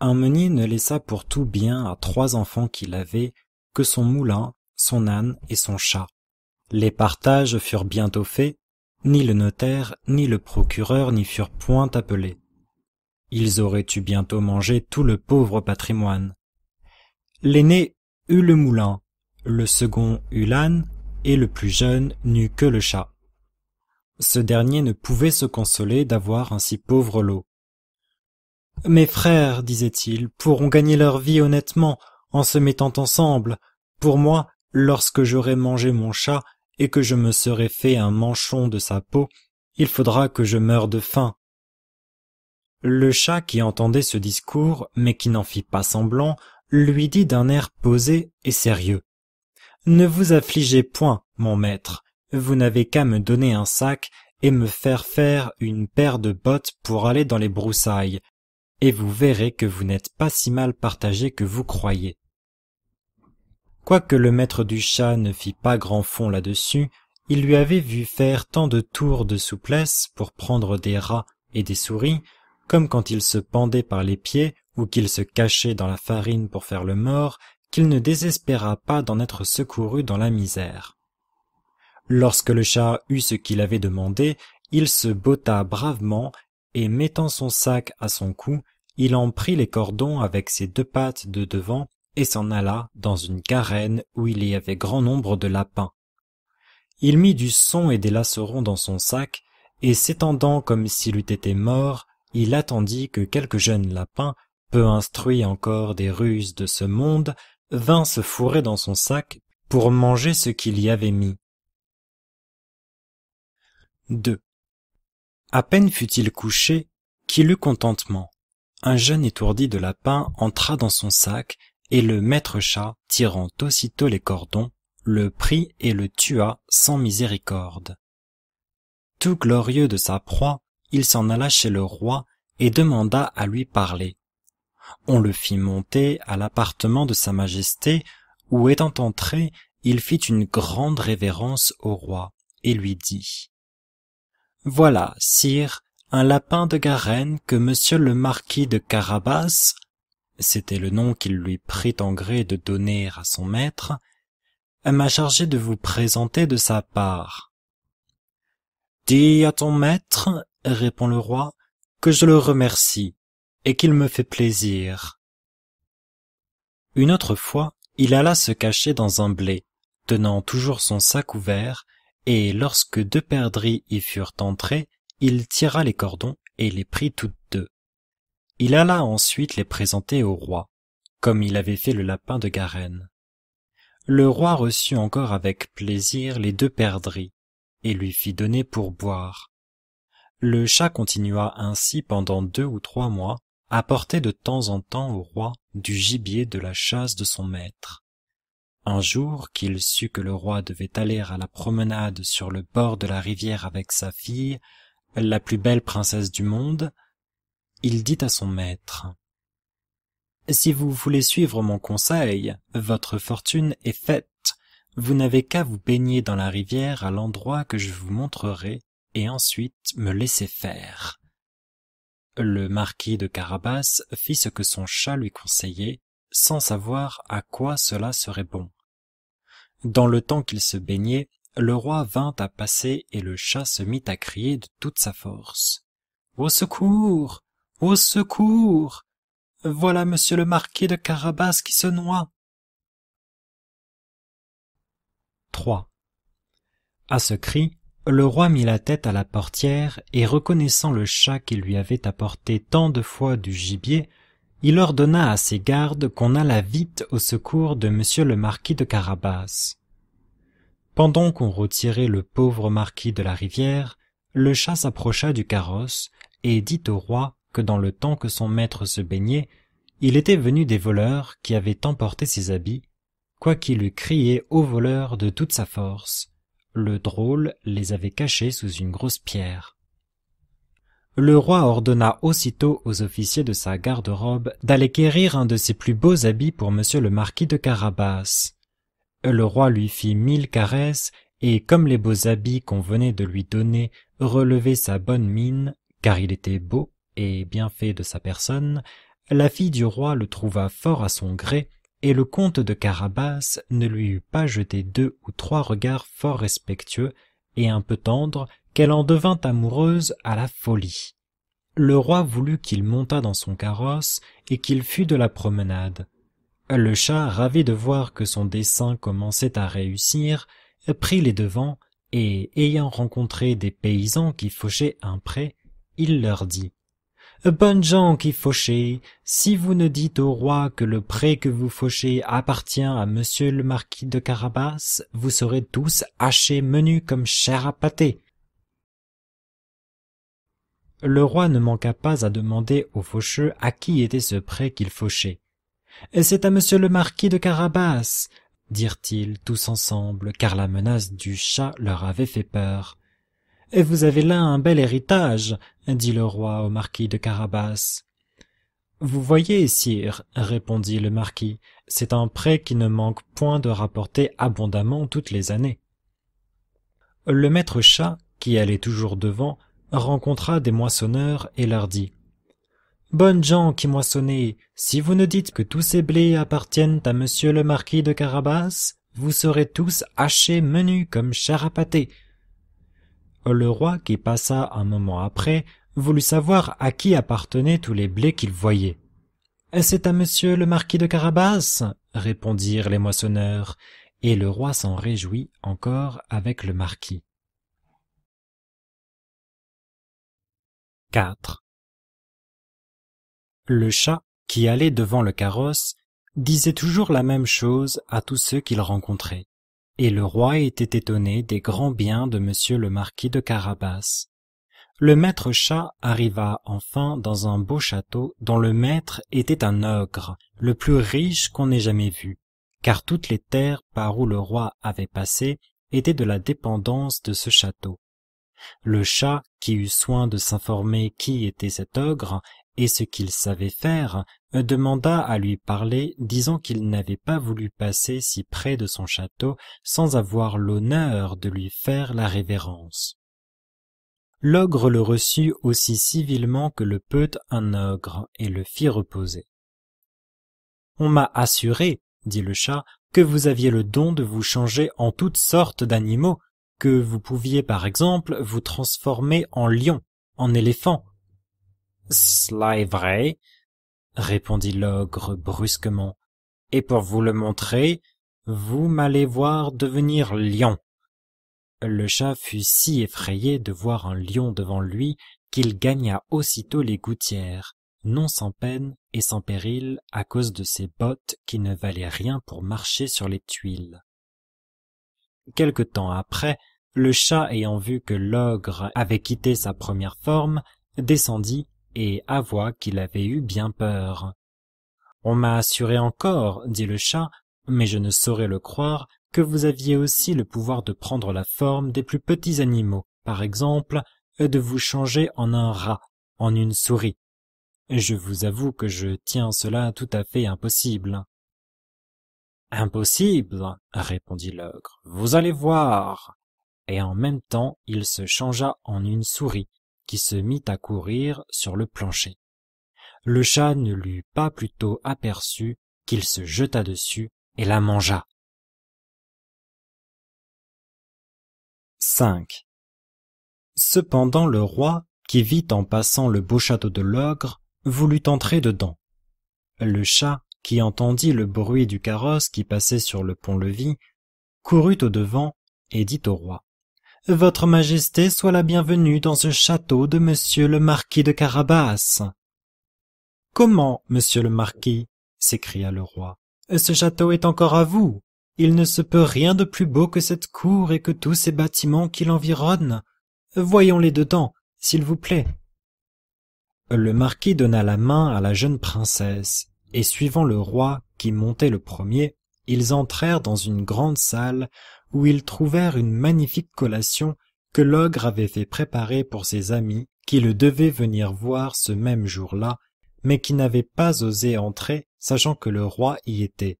un meunier ne laissa pour tout bien à trois enfants qu'il avait que son moulin son âne et son chat les partages furent bientôt faits ni le notaire ni le procureur n'y furent point appelés ils auraient eu bientôt mangé tout le pauvre patrimoine l'aîné eut le moulin le second eut l'âne et le plus jeune n'eut que le chat ce dernier ne pouvait se consoler d'avoir un si pauvre lot mes frères, disait-il, pourront gagner leur vie honnêtement, en se mettant ensemble. Pour moi, lorsque j'aurai mangé mon chat et que je me serai fait un manchon de sa peau, il faudra que je meure de faim. Le chat qui entendait ce discours, mais qui n'en fit pas semblant, lui dit d'un air posé et sérieux. Ne vous affligez point, mon maître, vous n'avez qu'à me donner un sac et me faire faire une paire de bottes pour aller dans les broussailles, et vous verrez que vous n'êtes pas si mal partagé que vous croyez. Quoique le maître du chat ne fit pas grand fond là-dessus, il lui avait vu faire tant de tours de souplesse pour prendre des rats et des souris, comme quand il se pendait par les pieds ou qu'il se cachait dans la farine pour faire le mort, qu'il ne désespéra pas d'en être secouru dans la misère. Lorsque le chat eut ce qu'il avait demandé, il se botta bravement et mettant son sac à son cou, il en prit les cordons avec ses deux pattes de devant et s'en alla dans une carène où il y avait grand nombre de lapins. Il mit du son et des lacerons dans son sac, et s'étendant comme s'il eût été mort, il attendit que quelque jeune lapin, peu instruit encore des ruses de ce monde, vint se fourrer dans son sac pour manger ce qu'il y avait mis. À peine fut-il couché qu'il eut contentement. Un jeune étourdi de lapin entra dans son sac et le maître chat, tirant aussitôt les cordons, le prit et le tua sans miséricorde. Tout glorieux de sa proie, il s'en alla chez le roi et demanda à lui parler. On le fit monter à l'appartement de sa majesté, où étant entré, il fit une grande révérence au roi, et lui dit voilà sire un lapin de garenne que monsieur le marquis de carabas c'était le nom qu'il lui prit en gré de donner à son maître m'a chargé de vous présenter de sa part dis à ton maître répond le roi que je le remercie et qu'il me fait plaisir une autre fois il alla se cacher dans un blé tenant toujours son sac ouvert et lorsque deux perdrix y furent entrées, il tira les cordons et les prit toutes deux. Il alla ensuite les présenter au roi, comme il avait fait le lapin de Garenne. Le roi reçut encore avec plaisir les deux perdrix, et lui fit donner pour boire. Le chat continua ainsi pendant deux ou trois mois, à porter de temps en temps au roi du gibier de la chasse de son maître. Un jour qu'il sut que le roi devait aller à la promenade sur le bord de la rivière avec sa fille, la plus belle princesse du monde, il dit à son maître Si vous voulez suivre mon conseil, votre fortune est faite. Vous n'avez qu'à vous baigner dans la rivière à l'endroit que je vous montrerai et ensuite me laisser faire. Le marquis de Carabas fit ce que son chat lui conseillait sans savoir à quoi cela serait bon. Dans le temps qu'il se baignait, le roi vint à passer et le chat se mit à crier de toute sa force. Au secours! Au secours! Voilà monsieur le marquis de Carabas qui se noie! 3. À ce cri, le roi mit la tête à la portière et reconnaissant le chat qui lui avait apporté tant de fois du gibier, il ordonna à ses gardes qu'on allât vite au secours de monsieur le marquis de carabas pendant qu'on retirait le pauvre marquis de la rivière le chat s'approcha du carrosse et dit au roi que dans le temps que son maître se baignait il était venu des voleurs qui avaient emporté ses habits quoiqu'il eût crié aux voleurs de toute sa force le drôle les avait cachés sous une grosse pierre le roi ordonna aussitôt aux officiers de sa garde-robe d'aller quérir un de ses plus beaux habits pour monsieur le marquis de Carabas. Le roi lui fit mille caresses, et comme les beaux habits qu'on venait de lui donner relevaient sa bonne mine, car il était beau et bien fait de sa personne, la fille du roi le trouva fort à son gré, et le comte de Carabas ne lui eut pas jeté deux ou trois regards fort respectueux et un peu tendres qu'elle en devint amoureuse à la folie. Le roi voulut qu'il montât dans son carrosse et qu'il fût de la promenade. Le chat, ravi de voir que son dessein commençait à réussir, prit les devants et, ayant rencontré des paysans qui fauchaient un pré, il leur dit Bonnes gens qui fauchaient, si vous ne dites au roi que le pré que vous fauchez appartient à monsieur le marquis de Carabas, vous serez tous hachés menus comme chair à pâté le roi ne manqua pas à demander aux faucheux à qui était ce prêt qu'il fauchait. C'est à monsieur le marquis de Carabas, dirent-ils tous ensemble, car la menace du chat leur avait fait peur. Et Vous avez là un bel héritage, dit le roi au marquis de Carabas. Vous voyez, sire, répondit le marquis, c'est un prêt qui ne manque point de rapporter abondamment toutes les années. Le maître chat, qui allait toujours devant, rencontra des moissonneurs et leur dit Bonnes gens qui moissonnez, si vous ne dites que tous ces blés appartiennent à monsieur le marquis de Carabas, vous serez tous hachés menus comme charapatés. Le roi, qui passa un moment après, voulut savoir à qui appartenaient tous les blés qu'il voyait. C'est à monsieur le marquis de Carabas, répondirent les moissonneurs, et le roi s'en réjouit encore avec le marquis. Le chat, qui allait devant le carrosse, disait toujours la même chose à tous ceux qu'il rencontrait, et le roi était étonné des grands biens de monsieur le marquis de Carabas. Le maître chat arriva enfin dans un beau château dont le maître était un ogre, le plus riche qu'on ait jamais vu, car toutes les terres par où le roi avait passé étaient de la dépendance de ce château, le chat qui eut soin de s'informer qui était cet ogre et ce qu'il savait faire demanda à lui parler disant qu'il n'avait pas voulu passer si près de son château sans avoir l'honneur de lui faire la révérence l'ogre le reçut aussi civilement que le peut un ogre et le fit reposer on m'a assuré dit le chat que vous aviez le don de vous changer en toutes sortes d'animaux que vous pouviez par exemple vous transformer en lion, en éléphant. Cela est vrai, répondit l'ogre brusquement, et pour vous le montrer, vous m'allez voir devenir lion. Le chat fut si effrayé de voir un lion devant lui qu'il gagna aussitôt les gouttières, non sans peine et sans péril à cause de ses bottes qui ne valaient rien pour marcher sur les tuiles. Quelque temps après, le chat ayant vu que l'ogre avait quitté sa première forme, descendit et avoua qu'il avait eu bien peur. On m'a assuré encore, dit le chat, mais je ne saurais le croire, que vous aviez aussi le pouvoir de prendre la forme des plus petits animaux, par exemple, de vous changer en un rat, en une souris. Je vous avoue que je tiens cela tout à fait impossible. Impossible, répondit l'ogre. Vous allez voir et en même temps il se changea en une souris qui se mit à courir sur le plancher. Le chat ne l'eut pas plutôt aperçu qu'il se jeta dessus et la mangea. 5. Cependant le roi, qui vit en passant le beau château de l'ogre, voulut entrer dedans. Le chat, qui entendit le bruit du carrosse qui passait sur le pont-levis, courut au devant et dit au roi votre Majesté soit la bienvenue dans ce château de monsieur le marquis de Carabas. Comment, monsieur le marquis? s'écria le roi. Ce château est encore à vous. Il ne se peut rien de plus beau que cette cour et que tous ces bâtiments qui l'environnent. Voyons-les dedans, s'il vous plaît. Le marquis donna la main à la jeune princesse, et suivant le roi, qui montait le premier, ils entrèrent dans une grande salle où ils trouvèrent une magnifique collation que l'ogre avait fait préparer pour ses amis qui le devaient venir voir ce même jour-là, mais qui n'avaient pas osé entrer, sachant que le roi y était.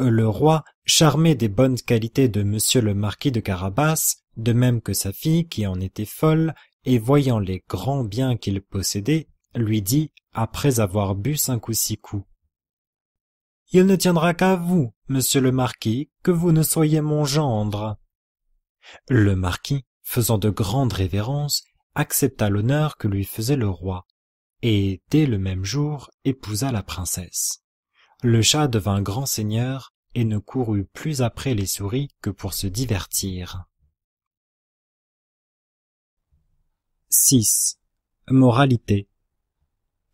Euh, le roi, charmé des bonnes qualités de monsieur le marquis de Carabas, de même que sa fille qui en était folle, et voyant les grands biens qu'il possédait, lui dit, après avoir bu cinq ou six coups. Il ne tiendra qu'à vous, monsieur le marquis, que vous ne soyez mon gendre. Le marquis, faisant de grandes révérences, accepta l'honneur que lui faisait le roi, et dès le même jour épousa la princesse. Le chat devint grand seigneur et ne courut plus après les souris que pour se divertir. 6. Moralité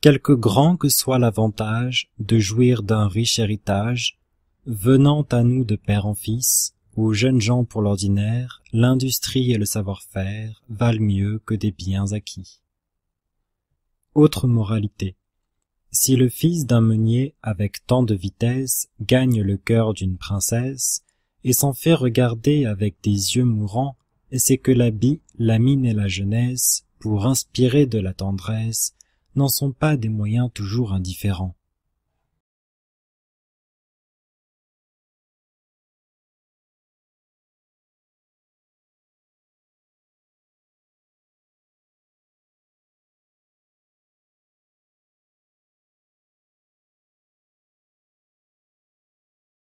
quelque grand que soit l'avantage de jouir d'un riche héritage, venant à nous de père en fils, aux jeunes gens pour l'ordinaire, l'industrie et le savoir-faire valent mieux que des biens acquis. Autre moralité. Si le fils d'un meunier avec tant de vitesse gagne le cœur d'une princesse, et s'en fait regarder avec des yeux mourants, c'est que l'habit, la mine et la jeunesse, pour inspirer de la tendresse, n'en sont pas des moyens toujours indifférents.